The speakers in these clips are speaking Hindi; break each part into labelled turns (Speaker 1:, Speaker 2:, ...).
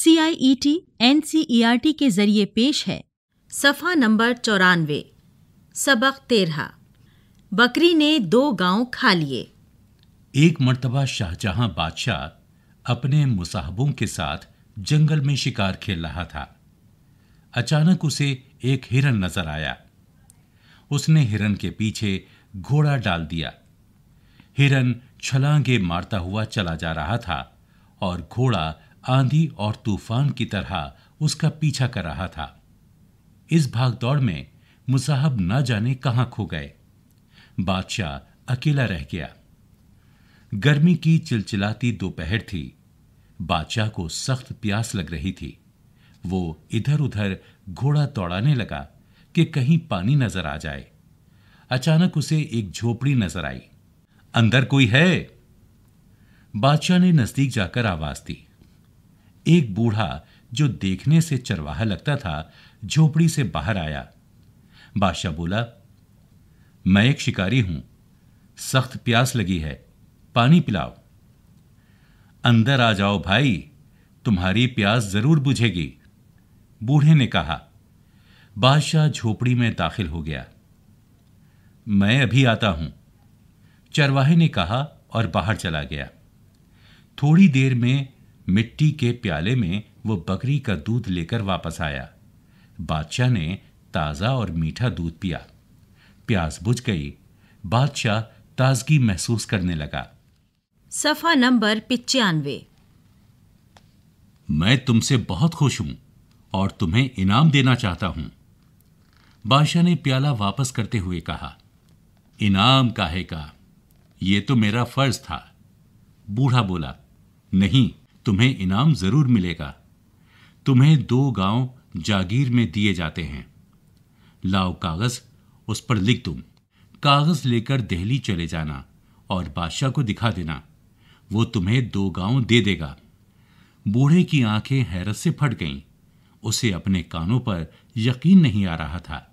Speaker 1: C I E T N C E R T के जरिए पेश है सफ़ा नंबर चौरानवे सबक तेरह बकरी ने दो गांव खा लिए
Speaker 2: एक मर्तबा शाहजहां बादशाह अपने मुसाहबों के साथ जंगल में शिकार खेल रहा था अचानक उसे एक हिरन नजर आया उसने हिरन के पीछे घोड़ा डाल दिया हिरन छलांगे मारता हुआ चला जा रहा था और घोड़ा आंधी और तूफान की तरह उसका पीछा कर रहा था इस भागदौड़ में मुसाहब न जाने कहाँ खो गए बादशाह अकेला रह गया गर्मी की चिलचिलाती दोपहर थी बादशाह को सख्त प्यास लग रही थी वो इधर उधर घोड़ा दौड़ाने लगा कि कहीं पानी नजर आ जाए अचानक उसे एक झोपड़ी नजर आई अंदर कोई है बादशाह ने नजदीक जाकर आवाज दी एक बूढ़ा जो देखने से चरवाहा लगता था झोपड़ी से बाहर आया बादशाह बोला मैं एक शिकारी हूं सख्त प्यास लगी है पानी पिलाओ अंदर आ जाओ भाई तुम्हारी प्यास जरूर बुझेगी बूढ़े ने कहा बादशाह झोपड़ी में दाखिल हो गया मैं अभी आता हूं चरवाहे ने कहा और बाहर चला गया थोड़ी देर में मिट्टी के प्याले में वो बकरी का दूध लेकर वापस आया बादशाह ने ताज़ा और मीठा दूध पिया प्यास बुझ गई बादशाह ताजगी महसूस करने लगा
Speaker 1: सफा नंबर पिचानवे
Speaker 2: मैं तुमसे बहुत खुश हूं और तुम्हें इनाम देना चाहता हूं बादशाह ने प्याला वापस करते हुए कहा इनाम काहे का ये तो मेरा फर्ज था बूढ़ा बोला नहीं तुम्हें इनाम जरूर मिलेगा तुम्हें दो गांव जागीर में दिए जाते हैं लाओ कागज उस पर लिख तुम कागज लेकर दिल्ली चले जाना और बादशाह को दिखा देना वो तुम्हें दो गांव दे देगा बूढ़े की आंखें हैरत से फट गईं उसे अपने कानों पर यकीन नहीं आ रहा था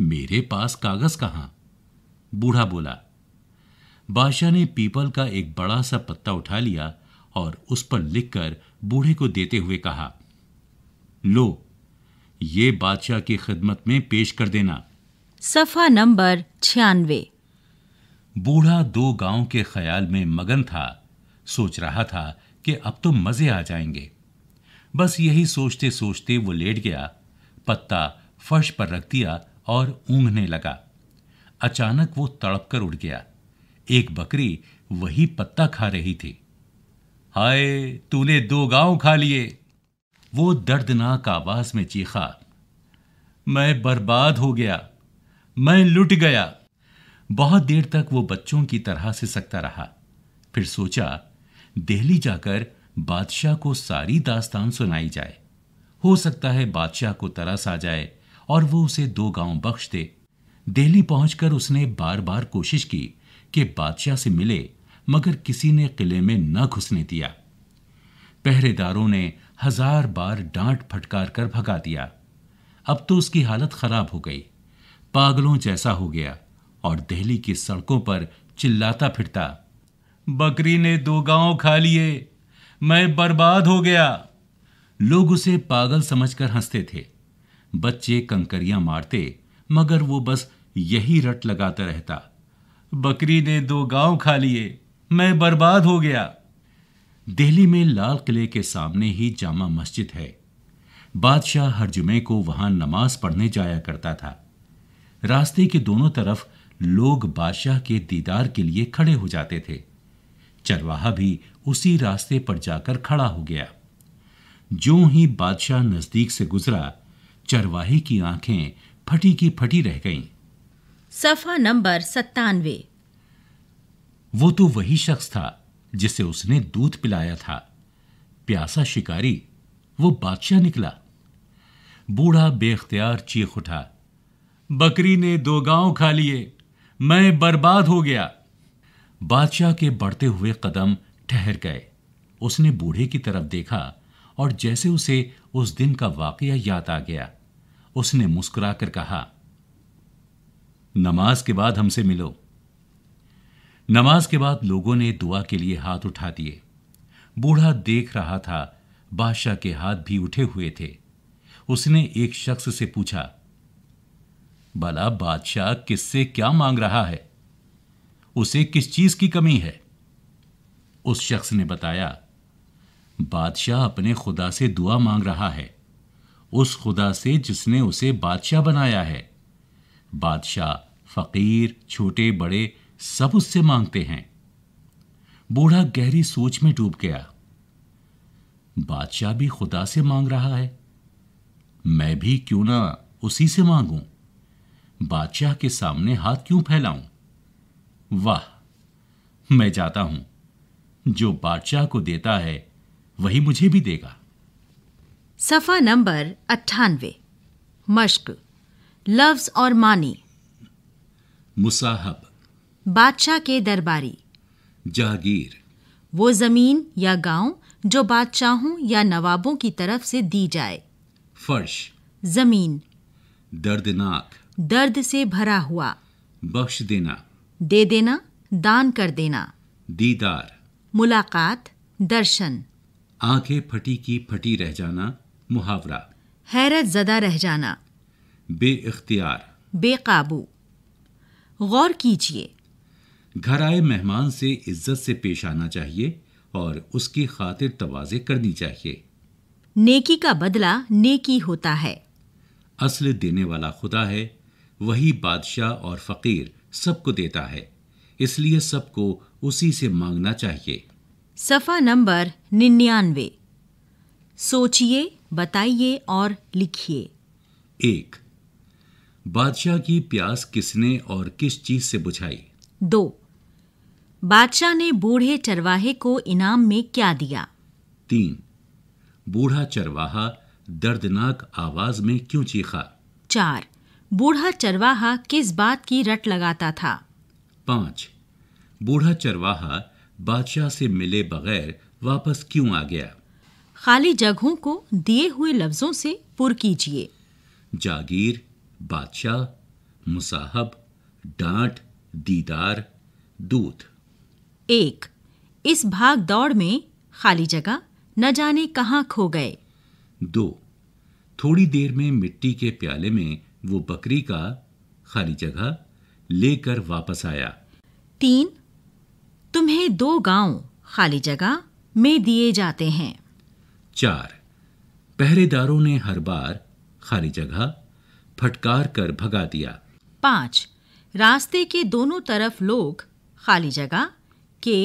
Speaker 2: मेरे पास कागज कहाँ बूढ़ा बोला बादशाह ने पीपल का एक बड़ा सा पत्ता उठा लिया और उस पर लिखकर बूढ़े को देते हुए कहा लो ये बादशाह की खिदमत में पेश कर देना
Speaker 1: सफा नंबर छियानवे
Speaker 2: बूढ़ा दो गांव के ख्याल में मगन था सोच रहा था कि अब तो मजे आ जाएंगे बस यही सोचते सोचते वो लेट गया पत्ता फर्श पर रख दिया और ऊंघने लगा अचानक वो तड़प कर उठ गया एक बकरी वही पत्ता खा रही थी हाय तूने दो गांव खा लिए वो दर्दनाक आवाज में चीखा मैं बर्बाद हो गया मैं लुट गया बहुत देर तक वो बच्चों की तरह से सकता रहा फिर सोचा दिल्ली जाकर बादशाह को सारी दास्तान सुनाई जाए हो सकता है बादशाह को तरस आ जाए और वो उसे दो गांव बख्श दे दिल्ली पहुंचकर उसने बार बार कोशिश की कि बादशाह से मिले मगर किसी ने किले में न घुसने दिया पहरेदारों ने हजार बार डांट फटकार कर भगा दिया अब तो उसकी हालत खराब हो गई पागलों जैसा हो गया और दिल्ली की सड़कों पर चिल्लाता फिरता बकरी ने दो गांव खा लिए मैं बर्बाद हो गया लोग उसे पागल समझकर हंसते थे बच्चे कंकरियां मारते मगर वो बस यही रट लगाता रहता बकरी ने दो गांव खा लिए मैं बर्बाद हो गया दिल्ली में लाल किले के सामने ही जामा मस्जिद है बादशाह हर जुमे को वहां नमाज पढ़ने जाया करता था रास्ते के दोनों तरफ लोग बादशाह के दीदार के लिए खड़े हो जाते थे चरवाहा भी उसी रास्ते पर जाकर खड़ा हो गया जो ही बादशाह नजदीक से गुजरा चरवाहे की आंखें फटी की फटी रह गईं।
Speaker 1: सफा नंबर सत्तानवे
Speaker 2: वो तो वही शख्स था जिसे उसने दूध पिलाया था प्यासा शिकारी वो बादशाह निकला बूढ़ा बेख्तियार चीख उठा बकरी ने दो गांव खा लिए मैं बर्बाद हो गया बादशाह के बढ़ते हुए कदम ठहर गए उसने बूढ़े की तरफ देखा और जैसे उसे उस दिन का वाकया याद आ गया उसने मुस्कुराकर कहा नमाज के बाद हमसे मिलो नमाज के बाद लोगों ने दुआ के लिए हाथ उठा दिए बूढ़ा देख रहा था बादशाह के हाथ भी उठे हुए थे उसने एक शख्स से पूछा भला बादशाह किससे क्या मांग रहा है उसे किस चीज की कमी है उस शख्स ने बताया बादशाह अपने खुदा से दुआ मांग रहा है उस खुदा से जिसने उसे बादशाह बनाया है बादशाह फकीर छोटे बड़े सब उससे मांगते हैं बूढ़ा गहरी सोच में डूब गया बादशाह भी खुदा से मांग रहा है मैं भी क्यों ना उसी से मांगूं? बादशाह के सामने हाथ क्यों फैलाऊं? वाह मैं जाता हूं जो बादशाह को देता है वही मुझे भी देगा
Speaker 1: सफा नंबर अट्ठानवे मश्क लव्स और मानी
Speaker 2: मुसाहब
Speaker 1: बादशाह के दरबारी जागीर वो जमीन या गांव जो बादशाहों या नवाबों की तरफ से दी जाए फर्श जमीन
Speaker 2: दर्दनाक
Speaker 1: दर्द से भरा हुआ
Speaker 2: बख्श देना
Speaker 1: दे देना दान कर देना दीदार मुलाकात दर्शन
Speaker 2: आंखें फटी की फटी रह जाना मुहावरा
Speaker 1: हैरत ज़दा रह जाना
Speaker 2: बेख्तियार
Speaker 1: बेकाबू गौर कीजिए
Speaker 2: घर आए मेहमान से इज्जत से पेश आना चाहिए और उसकी खातिर तवाजे करनी चाहिए
Speaker 1: नेकी का बदला नेकी होता है
Speaker 2: असल देने वाला खुदा है वही बादशाह और फकीर सबको देता है इसलिए सबको उसी से मांगना चाहिए
Speaker 1: सफ़ा नंबर निन्यानवे सोचिए बताइए और लिखिए
Speaker 2: एक बादशाह की प्यास किसने और किस चीज से बुझाई
Speaker 1: दो बादशाह ने बूढ़े चरवाहे को इनाम में क्या दिया
Speaker 2: तीन बूढ़ा चरवाहा दर्दनाक आवाज में क्यों चीखा
Speaker 1: चार बूढ़ा चरवाहा किस बात की रट लगाता था
Speaker 2: पांच बूढ़ा चरवाहा बादशाह से मिले बगैर वापस क्यों आ गया
Speaker 1: खाली जगहों को दिए हुए लफ्जों से पुर कीजिए
Speaker 2: जागीर बादशाह मुसाहब डांट दीदार दूध
Speaker 1: एक इस भाग दौड़ में खाली जगह न जाने कहाँ खो गए
Speaker 2: दो थोड़ी देर में मिट्टी के प्याले में वो बकरी का खाली जगह लेकर वापस आया
Speaker 1: तीन तुम्हें दो गांव खाली जगह में दिए जाते हैं
Speaker 2: चार पहरेदारों ने हर बार खाली जगह फटकार कर भगा दिया
Speaker 1: पाँच रास्ते के दोनों तरफ लोग खाली जगह के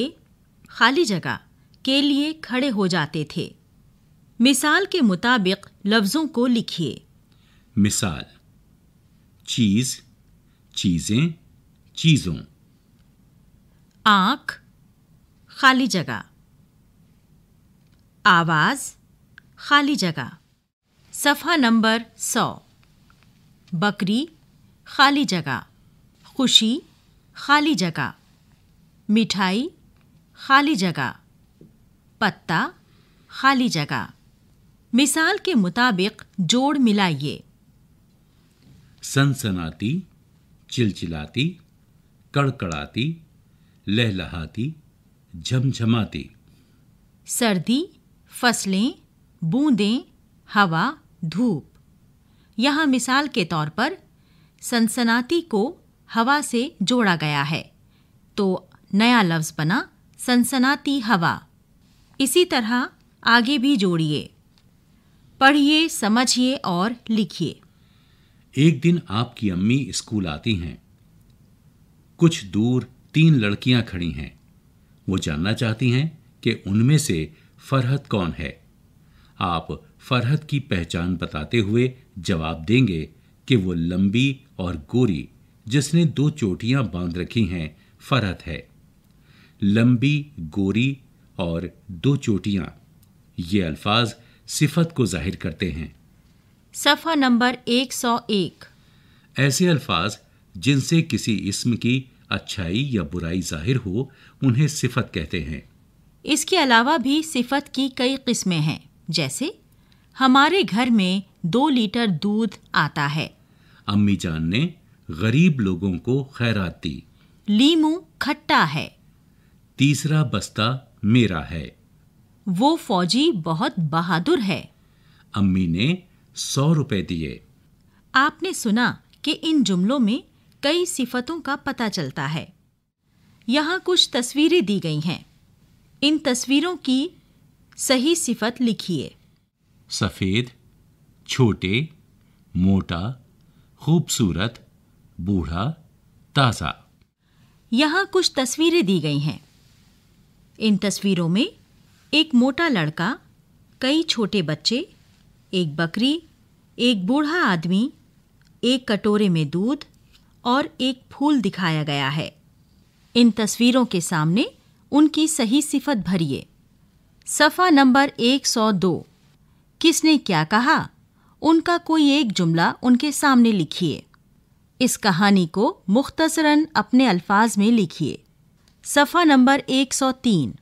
Speaker 1: खाली जगह के लिए खड़े हो जाते थे मिसाल के मुताबिक लफ्ज़ों को लिखिए
Speaker 2: मिसाल चीज़ चीज़ें चीज़ों
Speaker 1: आंख खाली जगह आवाज़ खाली जगह सफ़ा नंबर सौ बकरी खाली जगह खुशी खाली जगह मिठाई खाली जगह पत्ता खाली जगह मिसाल के मुताबिक जोड़ मिलाइए
Speaker 2: सनसनाती चिलचिलाती कड़कड़ाती लहलहाती झमझमाती
Speaker 1: सर्दी फसलें बूंदें हवा धूप यहाँ मिसाल के तौर पर सनसनाती को हवा से जोड़ा गया है तो नया लफ्ज़ बना सनसनाती हवा इसी तरह आगे भी जोड़िए पढ़िए समझिए और लिखिए
Speaker 2: एक दिन आपकी अम्मी स्कूल आती हैं कुछ दूर तीन लड़कियां खड़ी हैं वो जानना चाहती हैं कि उनमें से फरहत कौन है आप फरहत की पहचान बताते हुए जवाब देंगे कि वो लंबी और गोरी जिसने दो चोटियां बांध रखी हैं फरहत है लंबी गोरी और दो चोटियां ये अल्फाज सिफत को जाहिर करते हैं
Speaker 1: सफ़ा नंबर 101
Speaker 2: ऐसे अल्फाज जिनसे किसी इसम की अच्छाई या बुराई जाहिर हो उन्हें सिफत कहते हैं
Speaker 1: इसके अलावा भी सिफत की कई किस्में हैं जैसे हमारे घर में दो लीटर दूध आता है
Speaker 2: अम्मी जान ने गरीब लोगों को खैरात दी
Speaker 1: लीमू खट्टा है
Speaker 2: तीसरा बस्ता मेरा है
Speaker 1: वो फौजी बहुत बहादुर है
Speaker 2: अम्मी ने सौ रुपए दिए
Speaker 1: आपने सुना कि इन जुमलों में कई सिफतों का पता चलता है यहाँ कुछ तस्वीरें दी गई हैं इन तस्वीरों की सही सिफत लिखिए
Speaker 2: सफ़ेद छोटे मोटा खूबसूरत बूढ़ा ताज़ा
Speaker 1: यहाँ कुछ तस्वीरें दी गई हैं इन तस्वीरों में एक मोटा लड़का कई छोटे बच्चे एक बकरी एक बूढ़ा आदमी एक कटोरे में दूध और एक फूल दिखाया गया है इन तस्वीरों के सामने उनकी सही सिफत भरिए सफ़ा नंबर 102 किसने क्या कहा उनका कोई एक जुमला उनके सामने लिखिए इस कहानी को मुख्तसरन अपने अल्फाज में लिखिए सफ़ा नंबर 103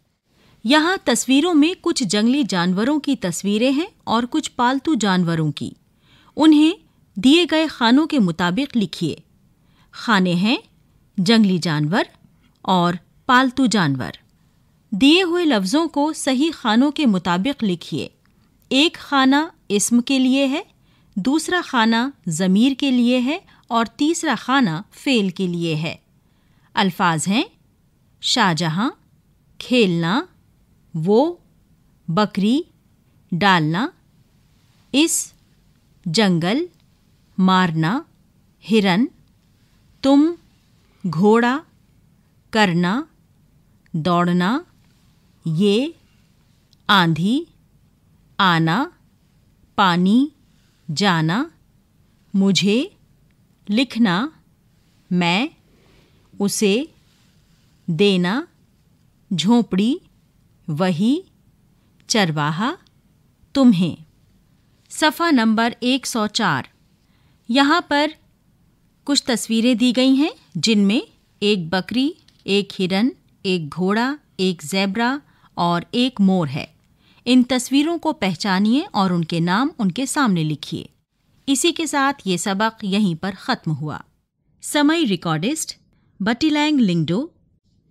Speaker 1: यहाँ तस्वीरों में कुछ जंगली जानवरों की तस्वीरें हैं और कुछ पालतू जानवरों की उन्हें दिए गए खानों के मुताबिक लिखिए खाने हैं जंगली जानवर और पालतू जानवर दिए हुए लफ्ज़ों को सही खानों के मुताबिक लिखिए एक खाना इसम के लिए है दूसरा खाना ज़मीर के लिए है और तीसरा खाना फ़ेल के लिए है अल्फाज हैं शाहजहाँ खेलना वो बकरी डालना इस जंगल मारना हिरन तुम घोड़ा करना दौड़ना ये आंधी आना पानी जाना मुझे लिखना मैं उसे देना झोपड़ी वही चरवाहा तुम्हें सफ़ा नंबर 104 यहाँ पर कुछ तस्वीरें दी गई हैं जिनमें एक बकरी एक हिरन एक घोड़ा एक जेब्रा और एक मोर है इन तस्वीरों को पहचानिए और उनके नाम उनके सामने लिखिए इसी के साथ ये सबक यहीं पर ख़त्म हुआ समय रिकॉर्डिस्ट बटीलैंग लिंगडो